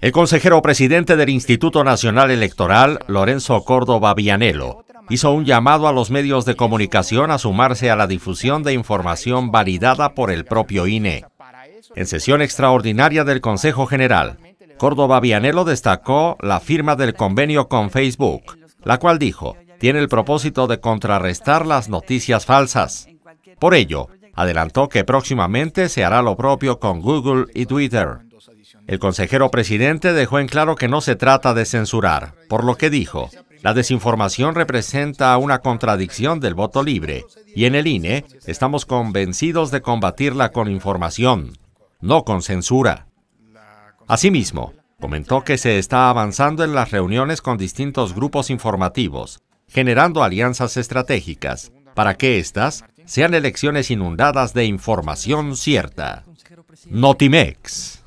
El consejero presidente del Instituto Nacional Electoral, Lorenzo Córdoba Vianello, hizo un llamado a los medios de comunicación a sumarse a la difusión de información validada por el propio INE. En sesión extraordinaria del Consejo General, Córdoba Vianello destacó la firma del convenio con Facebook, la cual dijo, tiene el propósito de contrarrestar las noticias falsas. Por ello, adelantó que próximamente se hará lo propio con Google y Twitter. El consejero presidente dejó en claro que no se trata de censurar, por lo que dijo, la desinformación representa una contradicción del voto libre, y en el INE estamos convencidos de combatirla con información, no con censura. Asimismo, comentó que se está avanzando en las reuniones con distintos grupos informativos, generando alianzas estratégicas, para que éstas sean elecciones inundadas de información cierta. Notimex.